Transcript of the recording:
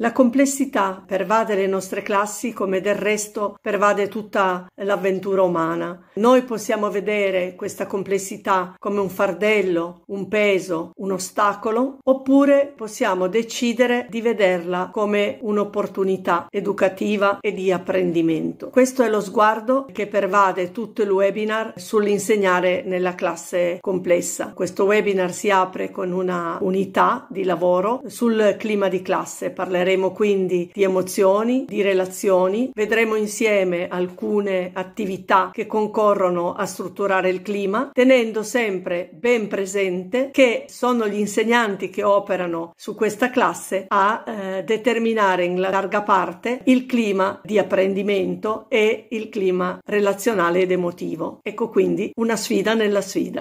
La complessità pervade le nostre classi come del resto pervade tutta l'avventura umana. Noi possiamo vedere questa complessità come un fardello, un peso, un ostacolo, oppure possiamo decidere di vederla come un'opportunità educativa e di apprendimento. Questo è lo sguardo che pervade tutto il webinar sull'insegnare nella classe complessa. Questo webinar si apre con una unità di lavoro sul clima di classe. Parleremo Parleremo quindi di emozioni, di relazioni, vedremo insieme alcune attività che concorrono a strutturare il clima, tenendo sempre ben presente che sono gli insegnanti che operano su questa classe a eh, determinare in larga parte il clima di apprendimento e il clima relazionale ed emotivo. Ecco quindi una sfida nella sfida.